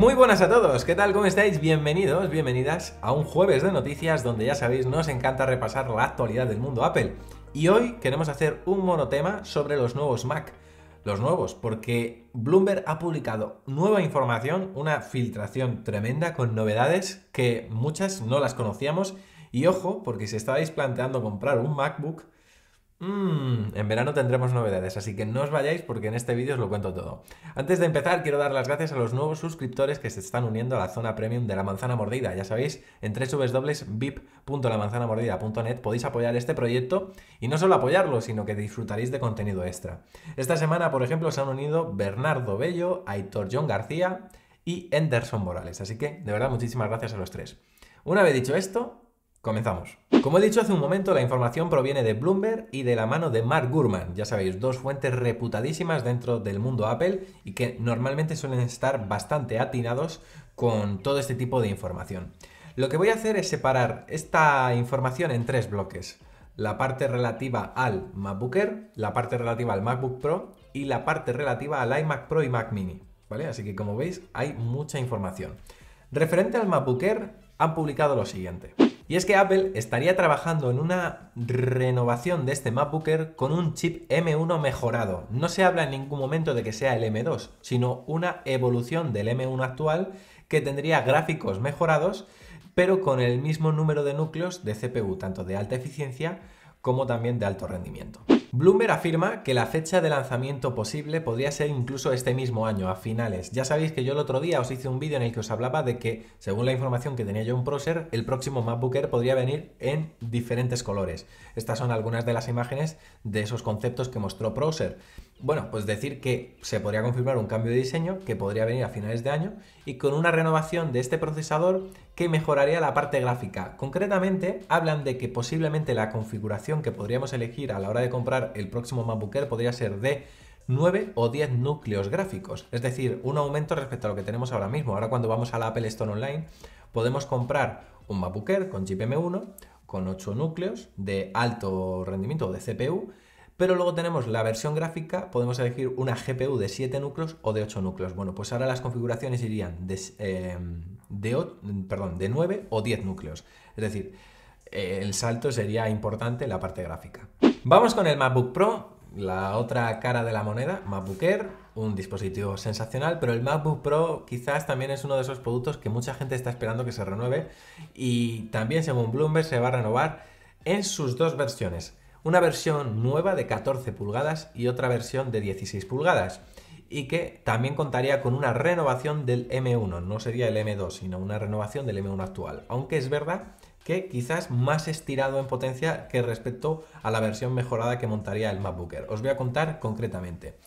Muy buenas a todos, ¿qué tal? ¿Cómo estáis? Bienvenidos, bienvenidas a un jueves de noticias donde ya sabéis nos encanta repasar la actualidad del mundo Apple. Y hoy queremos hacer un monotema sobre los nuevos Mac. Los nuevos, porque Bloomberg ha publicado nueva información, una filtración tremenda con novedades que muchas no las conocíamos. Y ojo, porque si estabais planteando comprar un MacBook, Mmm, en verano tendremos novedades, así que no os vayáis porque en este vídeo os lo cuento todo. Antes de empezar, quiero dar las gracias a los nuevos suscriptores que se están uniendo a la zona premium de La Manzana Mordida. Ya sabéis, en www.vip.lamanzanamordida.net podéis apoyar este proyecto y no solo apoyarlo, sino que disfrutaréis de contenido extra. Esta semana, por ejemplo, se han unido Bernardo Bello, Aitor John García y Anderson Morales. Así que, de verdad, muchísimas gracias a los tres. Una vez dicho esto, comenzamos. Como he dicho hace un momento, la información proviene de Bloomberg y de la mano de Mark Gurman, ya sabéis, dos fuentes reputadísimas dentro del mundo Apple y que normalmente suelen estar bastante atinados con todo este tipo de información. Lo que voy a hacer es separar esta información en tres bloques. La parte relativa al MacBook Air, la parte relativa al MacBook Pro y la parte relativa al iMac Pro y Mac Mini. ¿Vale? Así que como veis hay mucha información. Referente al MacBook Air, han publicado lo siguiente. Y es que Apple estaría trabajando en una renovación de este MacBooker con un chip M1 mejorado. No se habla en ningún momento de que sea el M2, sino una evolución del M1 actual que tendría gráficos mejorados, pero con el mismo número de núcleos de CPU, tanto de alta eficiencia como también de alto rendimiento. Bloomberg afirma que la fecha de lanzamiento posible podría ser incluso este mismo año, a finales. Ya sabéis que yo el otro día os hice un vídeo en el que os hablaba de que, según la información que tenía yo en Proser, el próximo MacBook podría venir en diferentes colores. Estas son algunas de las imágenes de esos conceptos que mostró Proser. Bueno, pues decir que se podría confirmar un cambio de diseño que podría venir a finales de año y con una renovación de este procesador que mejoraría la parte gráfica. Concretamente, hablan de que posiblemente la configuración que podríamos elegir a la hora de comprar el próximo MacBook podría ser de 9 o 10 núcleos gráficos, es decir, un aumento respecto a lo que tenemos ahora mismo. Ahora cuando vamos a la Apple Store Online podemos comprar un MacBook con chip 1 con 8 núcleos de alto rendimiento de CPU pero luego tenemos la versión gráfica, podemos elegir una GPU de 7 núcleos o de 8 núcleos. Bueno, pues ahora las configuraciones irían de, em, perdón, de 9 o 10 núcleos. Es decir, eh, el salto sería importante en la parte gráfica. Vamos con el MacBook Pro, la otra cara de la moneda, MacBook Air, un dispositivo sensacional, pero el MacBook Pro quizás también es uno de esos productos que mucha gente está esperando que se renueve y también según Bloomberg se va a renovar en sus dos versiones, una versión nueva de 14 pulgadas y otra versión de 16 pulgadas y que también contaría con una renovación del M1, no sería el M2, sino una renovación del M1 actual, aunque es verdad que quizás más estirado en potencia que respecto a la versión mejorada que montaría el MacBooker Os voy a contar concretamente.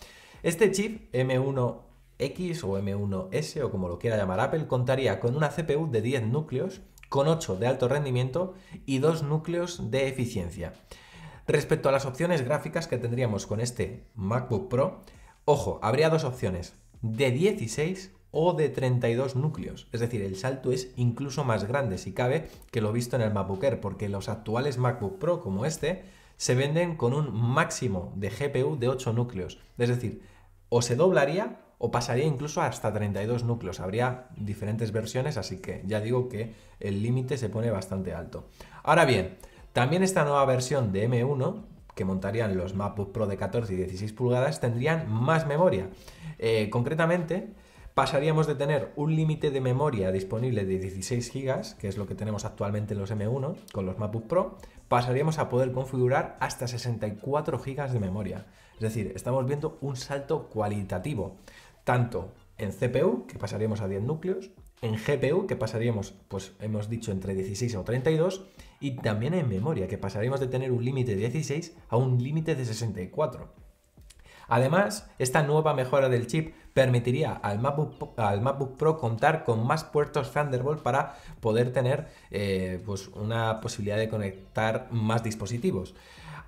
Este chip M1X o M1S o como lo quiera llamar Apple contaría con una CPU de 10 núcleos, con 8 de alto rendimiento y 2 núcleos de eficiencia. Respecto a las opciones gráficas que tendríamos con este MacBook Pro, ojo, habría dos opciones, de 16 o de 32 núcleos. Es decir, el salto es incluso más grande, si cabe, que lo visto en el MacBook Air, porque los actuales MacBook Pro como este se venden con un máximo de GPU de 8 núcleos. Es decir, o se doblaría o pasaría incluso hasta 32 núcleos. Habría diferentes versiones, así que ya digo que el límite se pone bastante alto. Ahora bien, también esta nueva versión de M1, que montarían los MacBook Pro de 14 y 16 pulgadas, tendrían más memoria. Eh, concretamente, pasaríamos de tener un límite de memoria disponible de 16 GB, que es lo que tenemos actualmente en los M1 con los MacBook Pro, pasaríamos a poder configurar hasta 64 GB de memoria. Es decir, estamos viendo un salto cualitativo, tanto en CPU, que pasaríamos a 10 núcleos, en GPU, que pasaríamos, pues hemos dicho, entre 16 o 32, y también en memoria, que pasaríamos de tener un límite de 16 a un límite de 64. Además, esta nueva mejora del chip permitiría al MacBook, al MacBook Pro contar con más puertos Thunderbolt para poder tener eh, pues una posibilidad de conectar más dispositivos.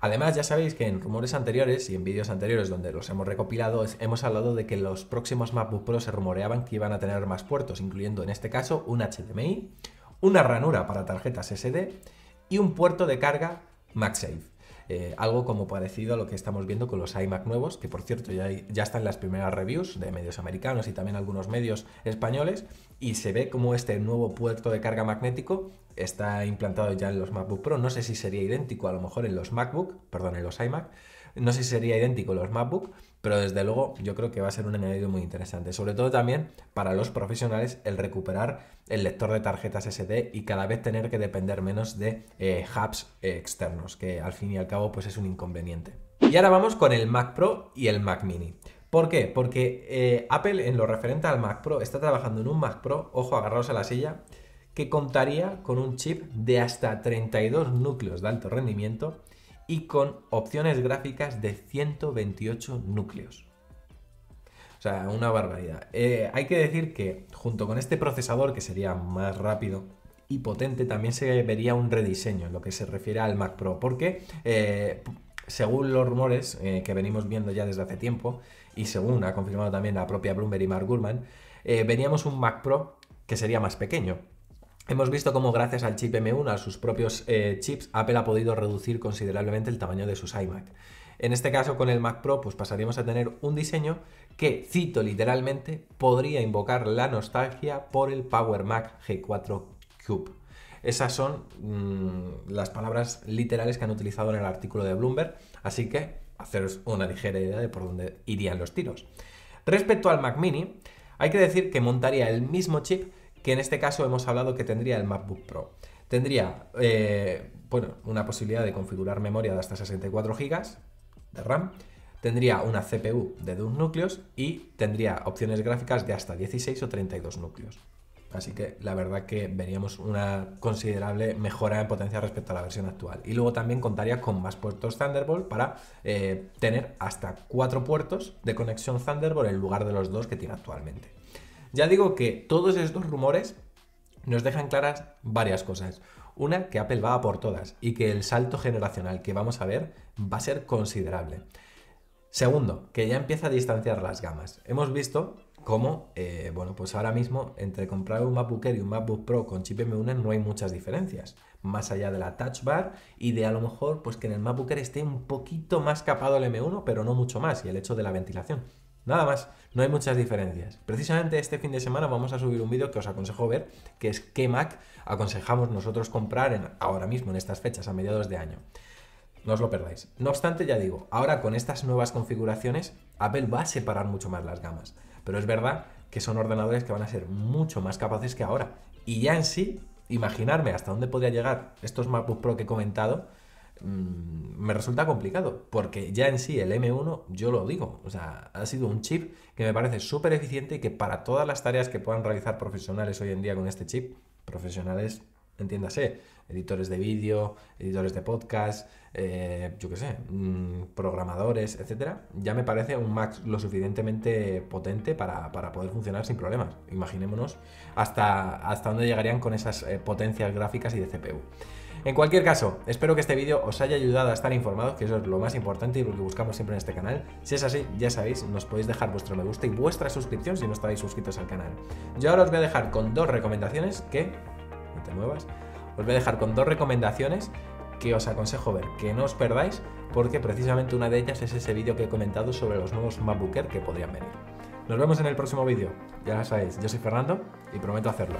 Además, ya sabéis que en rumores anteriores y en vídeos anteriores donde los hemos recopilado, hemos hablado de que los próximos MacBook Pro se rumoreaban que iban a tener más puertos, incluyendo en este caso un HDMI, una ranura para tarjetas SD y un puerto de carga MagSafe. Eh, algo como parecido a lo que estamos viendo con los iMac nuevos, que por cierto ya, ya están las primeras reviews de medios americanos y también algunos medios españoles, y se ve como este nuevo puerto de carga magnético está implantado ya en los MacBook Pro. No sé si sería idéntico a lo mejor en los MacBook, perdón, en los iMac, no sé si sería idéntico en los MacBook, pero desde luego yo creo que va a ser un añadido muy interesante. Sobre todo también para los profesionales el recuperar el lector de tarjetas SD y cada vez tener que depender menos de eh, hubs externos, que al fin y al cabo pues es un inconveniente. Y ahora vamos con el Mac Pro y el Mac Mini. ¿Por qué? Porque eh, Apple en lo referente al Mac Pro está trabajando en un Mac Pro, ojo, agarraos a la silla, que contaría con un chip de hasta 32 núcleos de alto rendimiento y con opciones gráficas de 128 núcleos. O sea, una barbaridad. Eh, hay que decir que junto con este procesador, que sería más rápido y potente, también se vería un rediseño en lo que se refiere al Mac Pro, porque eh, según los rumores eh, que venimos viendo ya desde hace tiempo, y según ha confirmado también la propia Bloomberg y Mark Gurman, veníamos un Mac Pro que sería más pequeño, Hemos visto cómo gracias al chip M1, a sus propios eh, chips, Apple ha podido reducir considerablemente el tamaño de sus iMac. En este caso con el Mac Pro pues pasaríamos a tener un diseño que, cito literalmente, podría invocar la nostalgia por el Power Mac G4 Cube. Esas son mm, las palabras literales que han utilizado en el artículo de Bloomberg, así que haceros una ligera idea de por dónde irían los tiros. Respecto al Mac Mini, hay que decir que montaría el mismo chip que en este caso hemos hablado que tendría el MacBook Pro. Tendría, eh, bueno, una posibilidad de configurar memoria de hasta 64 GB de RAM, tendría una CPU de dos núcleos y tendría opciones gráficas de hasta 16 o 32 núcleos. Así que la verdad que veríamos una considerable mejora en potencia respecto a la versión actual. Y luego también contaría con más puertos Thunderbolt para eh, tener hasta cuatro puertos de conexión Thunderbolt en lugar de los dos que tiene actualmente. Ya digo que todos estos rumores nos dejan claras varias cosas. Una, que Apple va a por todas y que el salto generacional que vamos a ver va a ser considerable. Segundo, que ya empieza a distanciar las gamas. Hemos visto cómo, eh, bueno, pues ahora mismo entre comprar un MacBook Air y un MacBook Pro con chip M1 no hay muchas diferencias, más allá de la Touch Bar y de a lo mejor pues que en el MacBook esté un poquito más capado el M1, pero no mucho más, y el hecho de la ventilación. Nada más, no hay muchas diferencias. Precisamente este fin de semana vamos a subir un vídeo que os aconsejo ver, que es qué Mac aconsejamos nosotros comprar en, ahora mismo, en estas fechas, a mediados de año. No os lo perdáis. No obstante, ya digo, ahora con estas nuevas configuraciones, Apple va a separar mucho más las gamas. Pero es verdad que son ordenadores que van a ser mucho más capaces que ahora. Y ya en sí, imaginarme hasta dónde podría llegar estos MacBook Pro que he comentado, Mm, me resulta complicado, porque ya en sí el M1 yo lo digo, o sea, ha sido un chip que me parece súper eficiente y que para todas las tareas que puedan realizar profesionales hoy en día con este chip, profesionales, entiéndase, editores de vídeo, editores de podcast, eh, yo qué sé, mm, programadores, etcétera, ya me parece un Mac lo suficientemente potente para, poder funcionar sin problemas. Imaginémonos hasta, hasta dónde llegarían con esas eh, potencias gráficas y de CPU. En cualquier caso, espero que este vídeo os haya ayudado a estar informados, que eso es lo más importante y lo que buscamos siempre en este canal. Si es así, ya sabéis, nos podéis dejar vuestro me gusta y vuestra suscripción si no estáis suscritos al canal. Yo ahora os voy a dejar con dos recomendaciones que, no te muevas, os voy a dejar con dos recomendaciones que os aconsejo ver, que no os perdáis, porque precisamente una de ellas es ese vídeo que he comentado sobre los nuevos MacBook que podrían venir. Nos vemos en el próximo vídeo. Ya lo sabéis, yo soy Fernando y prometo hacerlo.